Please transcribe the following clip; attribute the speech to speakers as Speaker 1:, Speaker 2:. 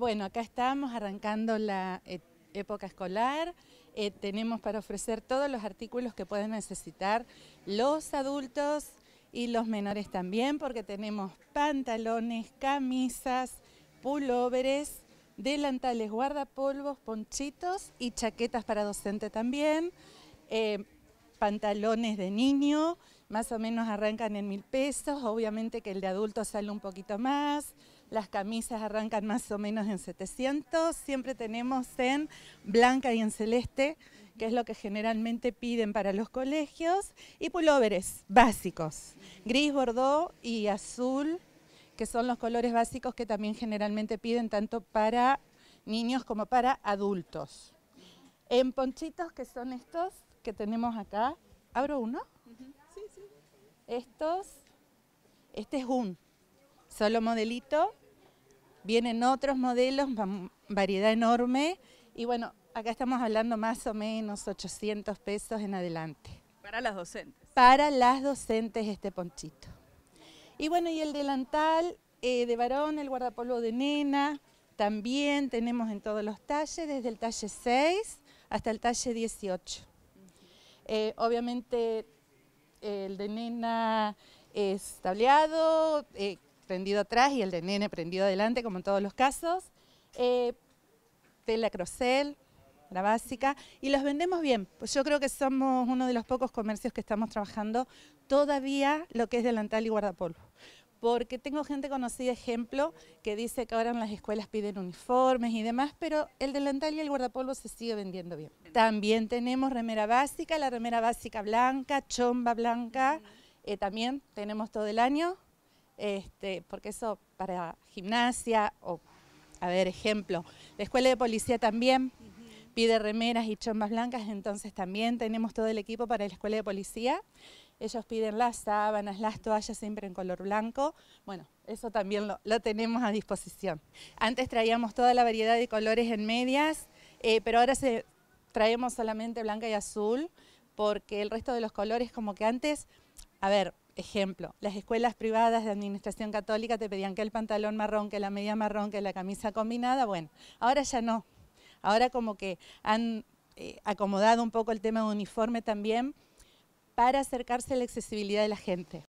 Speaker 1: Bueno, acá estamos arrancando la eh, época escolar. Eh, tenemos para ofrecer todos los artículos que pueden necesitar los adultos y los menores también, porque tenemos pantalones, camisas, pulóveres, delantales, guardapolvos, ponchitos y chaquetas para docente también. Eh, pantalones de niño, más o menos arrancan en mil pesos, obviamente que el de adulto sale un poquito más. Las camisas arrancan más o menos en 700. Siempre tenemos en blanca y en celeste, que es lo que generalmente piden para los colegios. Y pulóveres básicos, gris, bordeaux y azul, que son los colores básicos que también generalmente piden tanto para niños como para adultos. En ponchitos, que son estos que tenemos acá. ¿Abro uno? Sí, sí. Estos, este es un solo modelito Vienen otros modelos, variedad enorme. Y bueno, acá estamos hablando más o menos 800 pesos en adelante. Para las docentes. Para las docentes este ponchito. Y bueno, y el delantal eh, de varón, el guardapolvo de nena, también tenemos en todos los talles, desde el talle 6 hasta el talle 18. Eh, obviamente el de nena es tableado, eh, prendido atrás y el de nene prendido adelante, como en todos los casos. Eh, tela crocel, la básica, y los vendemos bien. Pues yo creo que somos uno de los pocos comercios que estamos trabajando todavía lo que es delantal y guardapolvo. Porque tengo gente conocida, ejemplo, que dice que ahora en las escuelas piden uniformes y demás, pero el delantal y el guardapolvo se sigue vendiendo bien. También tenemos remera básica, la remera básica blanca, chomba blanca, eh, también tenemos todo el año este, porque eso para gimnasia o, a ver, ejemplo, la escuela de policía también pide remeras y chombas blancas, entonces también tenemos todo el equipo para la escuela de policía. Ellos piden las sábanas, las toallas siempre en color blanco. Bueno, eso también lo, tenemos a disposición. Antes traíamos toda la variedad de colores en medias, eh, pero ahora se, traemos solamente blanca y azul porque el resto de los colores como que antes, a ver, Ejemplo, las escuelas privadas de administración católica te pedían que el pantalón marrón, que la media marrón, que la camisa combinada, bueno, ahora ya no. Ahora como que han eh, acomodado un poco el tema de uniforme también para acercarse a la accesibilidad de la gente.